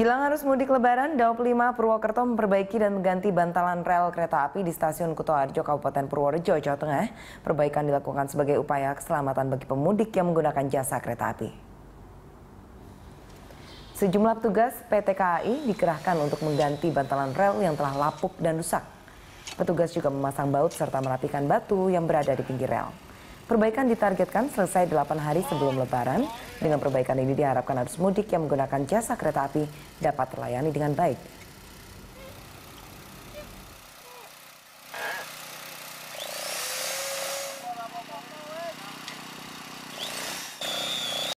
Jelang arus mudik lebaran, Daop 5 Purwokerto memperbaiki dan mengganti bantalan rel kereta api di stasiun Kutoarjo, Kabupaten Purworejo, Jawa Tengah. Perbaikan dilakukan sebagai upaya keselamatan bagi pemudik yang menggunakan jasa kereta api. Sejumlah petugas PT KAI dikerahkan untuk mengganti bantalan rel yang telah lapuk dan rusak. Petugas juga memasang baut serta merapikan batu yang berada di pinggir rel. Perbaikan ditargetkan selesai 8 hari sebelum lebaran. Dengan perbaikan ini diharapkan arus mudik yang menggunakan jasa kereta api dapat terlayani dengan baik